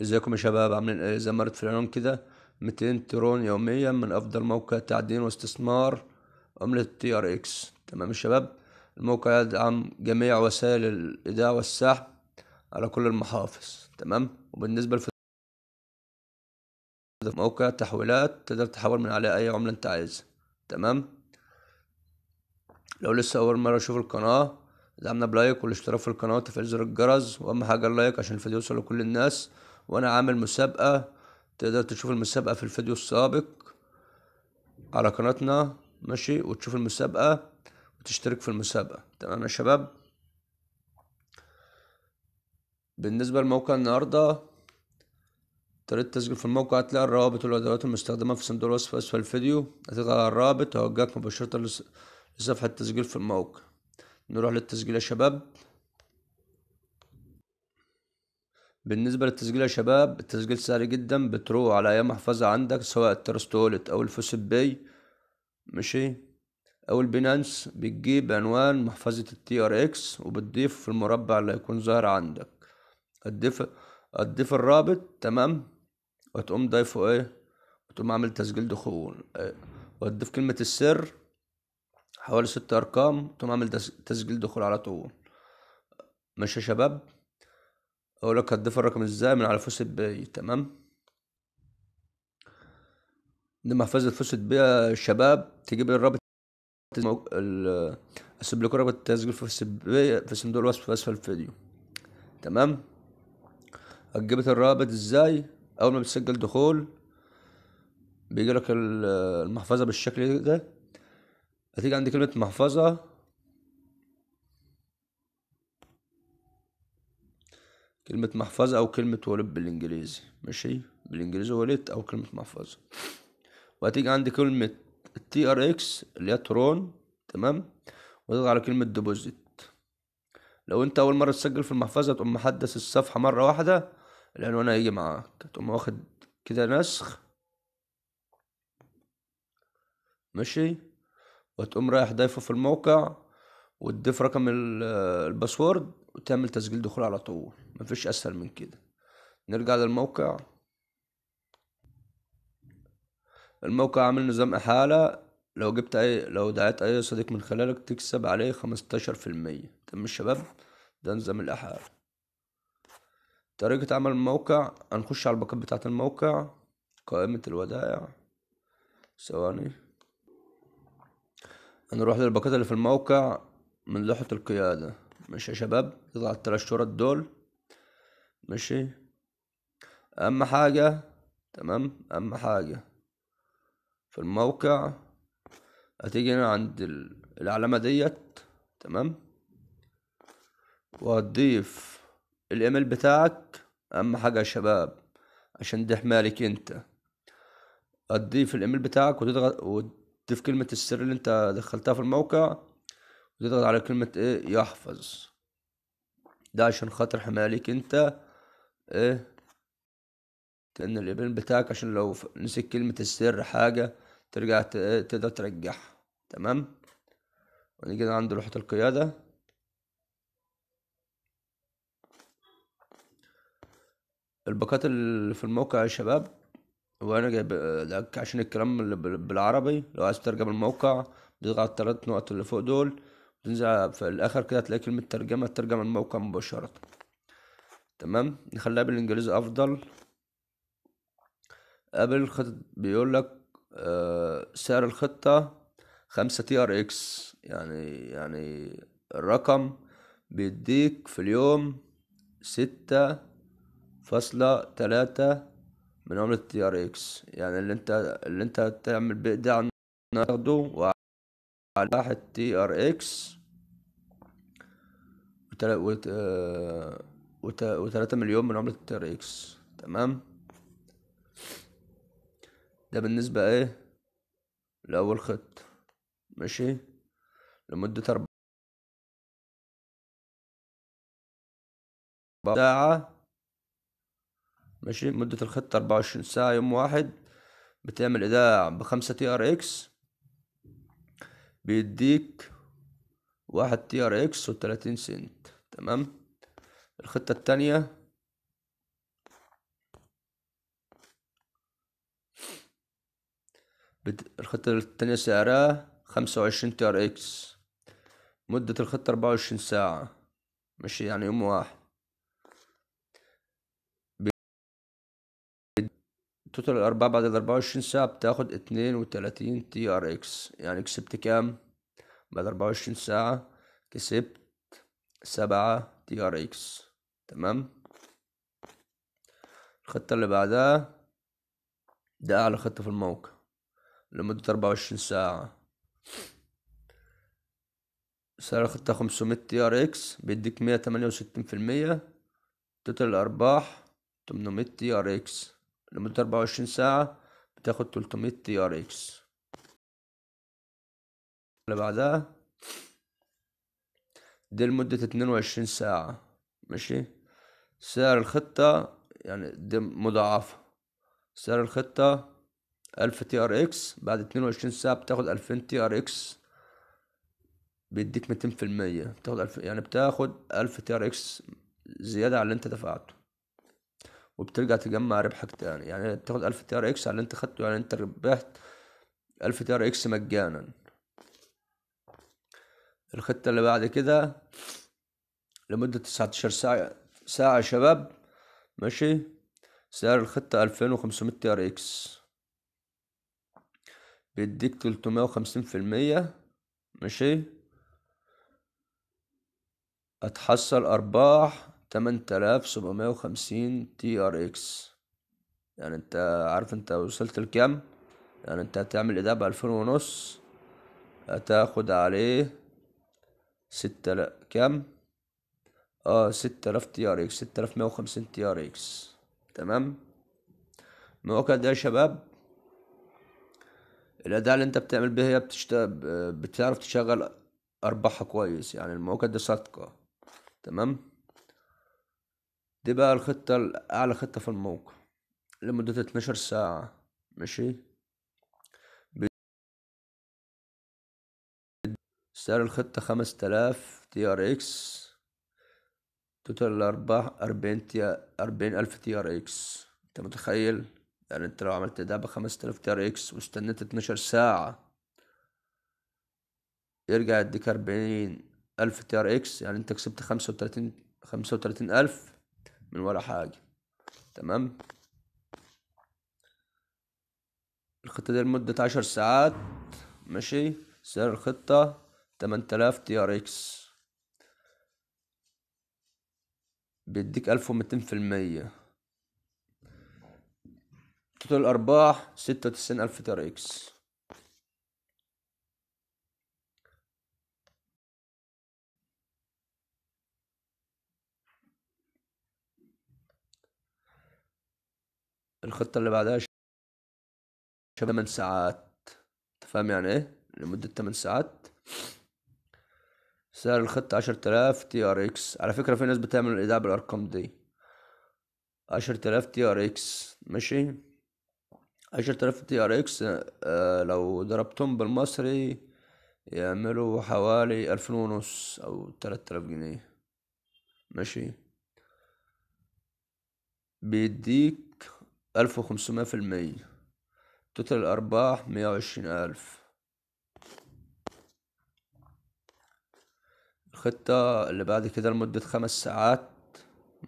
ازيكم يا شباب عاملين ايه زي ما قريت في الاعلان كده 200 ترون يوميا من افضل موقع تعدين واستثمار عملة تي ار اكس تمام يا شباب الموقع يدعم جميع وسائل الايداع والسحب على كل المحافظ تمام وبالنسبة لف... موقع تحويلات تقدر تحول من عليه اي عملة انت عايزها تمام لو لسه اول مرة اشوف القناة دعمنا بلايك والاشتراك في القناة وتفعيل زر الجرس واهم حاجة اللايك عشان الفيديو يوصل لكل الناس وانا عامل مسابقة تقدر تشوف المسابقة في الفيديو السابق على قناتنا ماشي وتشوف المسابقة وتشترك في المسابقة تمام يا شباب بالنسبة لموقع النهاردة طريقة التسجيل في الموقع هتلاقي الروابط والأدوات المستخدمة في صندوق الوصف أسفل الفيديو هتضغط على الرابط هيوجهك مباشرة لصفحة التسجيل في الموقع نروح للتسجيل يا شباب بالنسبة للتسجيل يا شباب التسجيل سهل جدا بتروح على أي محفظة عندك سواء الترست والت أو الفوسب باي ماشي أو البينانس بتجيب عنوان محفظة التي ار اكس وبتضيف في المربع اللي هيكون ظاهر عندك هتضيف هتضيف الرابط تمام وتقوم ضايفه ايه وتقوم عامل تسجيل دخول إيه. وهتضيف كلمة السر حوالي ست أرقام تقوم عامل تسجيل دخول على طول ماشي يا شباب اقول لك هتضيف الرقم ازاي من على فوسيت باي تمام دي محفظة فوسيت باي يا شباب تجيب الرابط اسيب لكم رابط التسجيل في في صندوق الوصف في اسفل الفيديو تمام هتجيب الرابط ازاي اول ما بتسجل دخول بيجي لك المحفظة بالشكل ده هتيجي عند كلمة محفظة كلمة محفظة أو كلمة ولد بالإنجليزي ماشي بالإنجليزي ولد أو كلمة محفظة وهتيجي عندي كلمة تي ار اكس اللي هي ترون تمام وتضغط على كلمة ديبوزيت لو انت أول مرة تسجل في المحفظة تقوم محدث الصفحة مرة واحدة العنوان هيجي معاك تقوم واخد كده نسخ ماشي وتقوم رايح ضايفه في الموقع وتضيف رقم الباسورد وتعمل تسجيل دخول على طول مفيش اسهل من كده نرجع للموقع الموقع عامل نظام احالة لو جبت اي لو دعيت اي صديق من خلالك تكسب عليه خمستاشر في المية تم الشباب ده نظام الاحالة طريقة عمل الموقع هنخش على الباقات بتاعة الموقع قائمة الودائع ثواني هنروح للباكات اللي في الموقع من لوحة القيادة ماشي يا شباب يطلع الترشرات دول ماشي اهم حاجة تمام اهم حاجة في الموقع هتيجي هنا عند العلامة ديت تمام وهتضيف الايميل بتاعك اهم حاجة يا شباب عشان ده مالك انت هتضيف الايميل بتاعك وتضغط وتضيف كلمة السر اللي انت دخلتها في الموقع وتضغط على كلمة ايه يحفظ ده عشان خاطر حماليك انت ايه كأن الإبن بتاعك عشان لو نسيت كلمة السر حاجة ترجع إيه؟ تقدر ترجعها تمام ونيجي عند لوحة القيادة الباقات اللي في الموقع يا شباب وانا جايب لك عشان الكلام اللي بالعربي لو عايز ترجم الموقع بتضغط على التلات نقط اللي فوق دول تنزل في الاخر كده تلاقي كلمه ترجمه ترجمة الموقع مباشره تمام نخليها بالانجليزي افضل قبل خط بيقول لك آه، سعر الخطه خمسة تي ار اكس يعني يعني الرقم بيديك في اليوم ستة فاصلة تلاتة من عملة تي ار اكس يعني اللي انت اللي انت تعمل بيه ده تاخده وعلى واحد تي ار اكس وتلاتة مليون من عملة التير اكس تمام ده بالنسبة ايه لأول خط ماشي لمدة أربعة ساعة ماشي مدة الخط أربعة وعشرين ساعة يوم واحد بتعمل إيداع بخمسة تي ار اكس بيديك واحد تي ار اكس وتلاتين سنت تمام الخطة التانية الخطة التانية سعرها خمسة وعشرين تي ار اكس مدة الخطة أربعة وعشرين ساعة مش يعني يوم واحد توتال الأربعة بعد الأربعة وعشرين ساعة بتاخد اتنين وتلاتين تي ار اكس يعني كسبت كام بعد أربعة وعشرين ساعة كسبت سبعة دي ار اكس تمام الخطة اللي بعدها ده أعلى خطة في الموقع لمدة أربعة وعشرين ساعة سعر الخطة خمسمية تي ار اكس بيديك مية تمانية وستين في المية توتال الأرباح تمنمية تي ار اكس لمدة أربعة وعشرين ساعة بتاخد تلتمية تي ار اكس اللي بعدها دي لمدة 22 ساعة ماشي سعر الخطة يعني دي مضاعفة سعر الخطة ألف تي ار اكس بعد 22 ساعة بتاخد ألفين تي ار اكس بيديك ميتين في المية بتاخد ألف يعني بتاخد ألف تي ار اكس زيادة على اللي انت دفعته وبترجع تجمع ربحك تاني يعني بتاخد ألف تي ار اكس على اللي انت خدته يعني انت ربحت ألف تي ار اكس مجانا الخطة اللي بعد كده لمدة عشر ساعة ساعة يا شباب ماشي سعر الخطة ألفين 2500 ار اكس بيديك تلتمية وخمسين في المية ماشي هتحصل أرباح سبعمية وخمسين تي ار اكس يعني انت عارف انت وصلت لكام يعني انت هتعمل ايداع بألفين ونص هتاخد عليه ستة لا كم اه ستة آلاف تي ار اكس ستة آلاف مية وخمسين تي ار اكس تمام نوع قد يا شباب الاداة اللي انت بتعمل بيها هي بتشت... بتعرف تشغل ارباحها كويس يعني المواقد دي صادقة تمام دي بقى الخطة اعلى خطة في الموقع لمدة اتناشر ساعة ماشي سعر الخطة خمس تلاف تي ار اكس توتال الأرباح أربعين تي أربعين ألف تي ار اكس أنت متخيل يعني أنت لو عملت ده بخمس تلاف تي ار اكس واستنيت اتناشر ساعة يرجع يديك أربعين ألف تي ار اكس يعني أنت كسبت خمسة وتلاتين خمسة وتلاتين ألف من ولا حاجة تمام الخطة دي لمدة عشر ساعات ماشي سعر الخطة 8000 تي ار اكس بيديك 1200% توتال الارباح 96000 تي ار اكس الخطة اللي بعدها شباب 8 ساعات تفهم يعني ايه لمدة 8 ساعات سعر الخط عشر تلاف تي ار اكس على فكرة في ناس بتعمل الإيداع بالأرقام دي عشر تلاف تي ار اكس ماشي عشر تلاف تي ار اكس آه، لو ضربتهم بالمصري يعملوا حوالي ألفين ونص أو تلات آلاف جنيه ماشي بيديك ألف وخمسمائة في المية توتال الأرباح مية وعشرين ألف الخطة اللي بعد كده لمدة خمس ساعات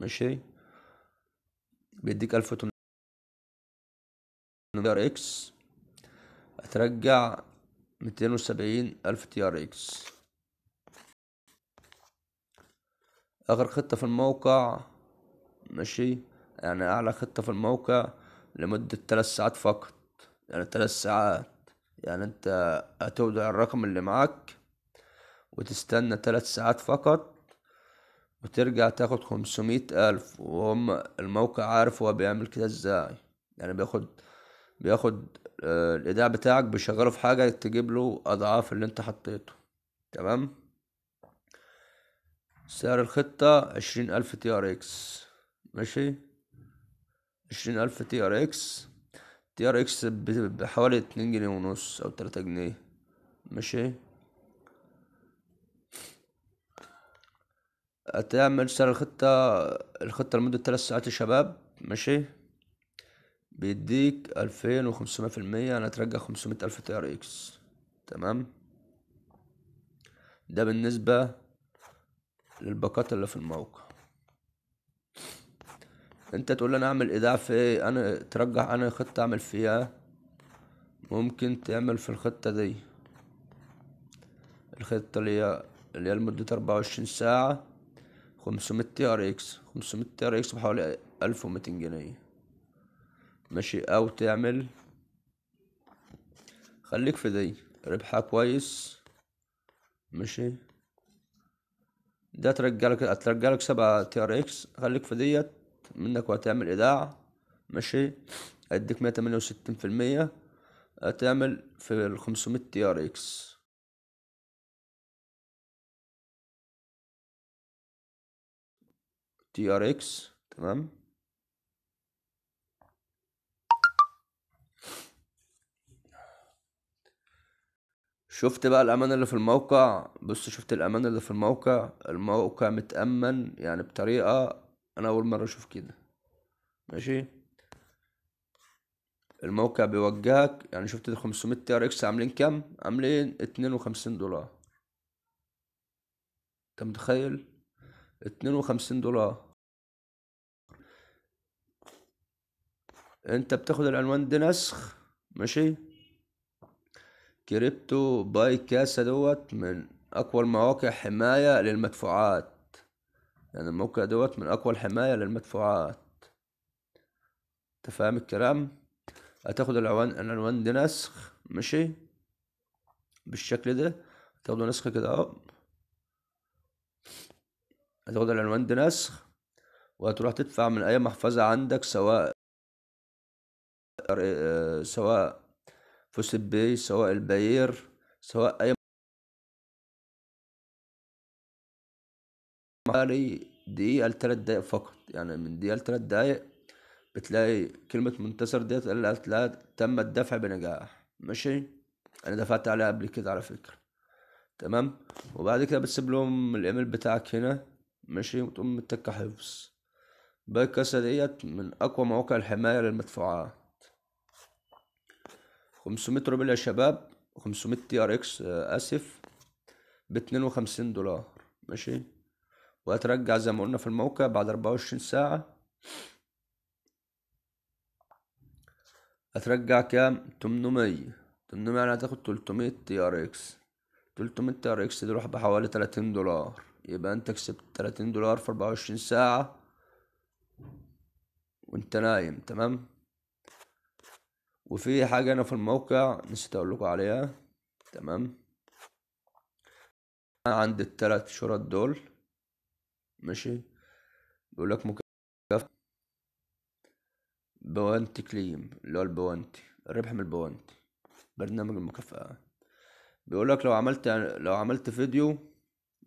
ماشي بيديك ألف تي ار اكس هترجع ميتين وسبعين ألف تي ار اكس آخر خطة في الموقع ماشي يعني أعلى خطة في الموقع لمدة تلات ساعات فقط يعني تلات ساعات يعني أنت هتوضع الرقم اللي معاك وتستنى تلات ساعات فقط وترجع تاخد خمسمية ألف وهم الموقع عارف هو بيعمل كده ازاي يعني بياخد بياخد آه، الإيداع بتاعك بيشغله في حاجة تجيب له أضعاف اللي أنت حطيته تمام سعر الخطة عشرين ألف تي ار اكس ماشي عشرين ألف تي ار اكس تي ار اكس بحوالي اتنين جنيه ونص أو تلاتة جنيه ماشي تعمل سر الخطة الخطة لمدة ثلاث ساعات يا شباب ماشي بيديك ألفين وخمسمائة في المية أنا ترجع خمسمائة ألف تي ار اكس تمام ده بالنسبة للباقات اللي في الموقع انت تقول انا اعمل ايداع في ايه انا ترجح انا خطة اعمل فيها ممكن تعمل في الخطة دي الخطة اللي هي اللي هي لمدة أربعة وعشرين ساعة 500 تي ار اكس 500 تي ار اكس بحوالي 1200 جنيه ماشي او تعمل خليك في دي ربحها كويس ماشي ده ترجعلك هترجعلك سبعة تي ار اكس خليك في ديت منك وهتعمل ايداع ماشي اديك مية تمانية وستين في المية هتعمل في الخمسمية تي ار اكس تي ار اكس تمام شفت بقى الامان اللي في الموقع بص شفت الامان اللي في الموقع الموقع متأمن يعني بطريقة انا اول مرة اشوف كده ماشي الموقع بيوجهك يعني شفت ال 500 تي ار اكس عاملين كام عاملين اتنين وخمسين دولار انت متخيل 52 دولار انت بتاخد العنوان ده نسخ ماشي كريبتو باي كاسا دوت من اقوى المواقع حماية للمدفوعات يعني الموقع دوت من اقوى الحماية للمدفوعات تفهم الكلام هتاخد العنوان العنوان ده نسخ ماشي بالشكل ده تاخده نسخة كده اهو هتاخد العنوان ده نسخ وهتروح تدفع من اي محفظة عندك سواء آه، سواء فوس بي سواء الباير سواء اي حوالي دقيقة لتلات دقايق فقط يعني من دقيقة لتلات دقايق بتلاقي كلمة منتصر ديت هتلاقي تم الدفع بنجاح ماشي أنا دفعت عليها قبل كده على فكرة تمام وبعد كده بتسيب لهم الإيميل بتاعك هنا ماشي وتقوم متكة حفظ بايكاسا ديت من أقوى مواقع الحماية للمدفوعات خمسمية ربع يا شباب خمسمية تي ار اكس آسف باتنين وخمسين دولار ماشي وهترجع زي ما قلنا في الموقع بعد أربعة وعشرين ساعة هترجع كام تمنمية تمنمية يعني هتاخد تلتمية تي ار اكس تلتمية تي ار اكس دي بحوالي تلاتين دولار يبقى انت كسبت 30 دولار في 24 ساعة وانت نايم تمام وفي حاجة انا في الموقع نسيت اقول لكم عليها تمام عندي التلات شرط دول ماشي بيقول لك مكافأة بوانت كليم اللي هو البوانتي الربح من البوانتي برنامج المكافأة بيقول لك لو عملت يعني، لو عملت فيديو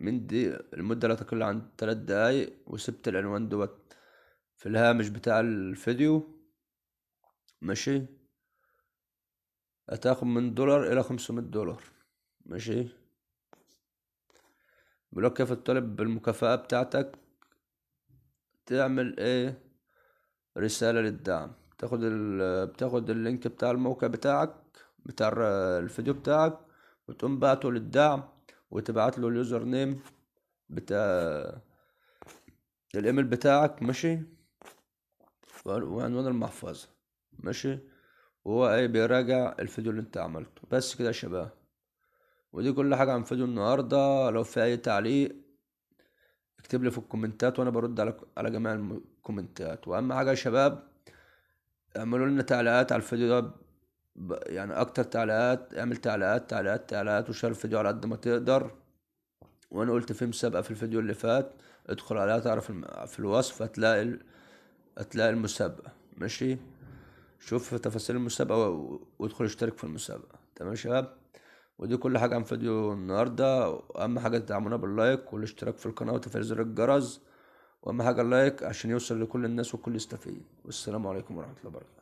من دي المدة لا تقل عن ثلاث دقايق وسبت العنوان دوت في الهامش بتاع الفيديو ماشي هتاخد من دولار إلى خمسمية دولار ماشي بلوك كيف تطلب بالمكافأة بتاعتك تعمل ايه رسالة للدعم تاخد ال... بتاخد اللينك بتاع الموقع بتاعك بتاع الفيديو بتاعك وتقوم بعته للدعم وتبعت له اليوزر نيم بتاع الايميل بتاعك ماشي وعنوان المحفظة ماشي وهو ايه بيراجع الفيديو اللي انت عملته بس كده يا شباب ودي كل حاجة عن فيديو النهاردة لو في اي تعليق اكتب لي في الكومنتات وانا برد على على جميع الكومنتات واهم حاجة يا شباب اعملوا لنا تعليقات على الفيديو ده يعني اكتر تعليقات اعمل تعليقات تعليقات تعليقات وشارك الفيديو على قد ما تقدر وانا قلت في مسابقة في الفيديو اللي فات ادخل عليها تعرف في الوصف هتلاقي ال... هتلاقي المسابقة ماشي شوف تفاصيل المسابقة و... وادخل اشترك في المسابقة تمام يا شباب ودي كل حاجة عن فيديو النهاردة اهم حاجة تدعمونا باللايك والاشتراك في القناة وتفعيل زر الجرس واهم حاجة اللايك عشان يوصل لكل الناس والكل يستفيد والسلام عليكم ورحمة الله وبركاته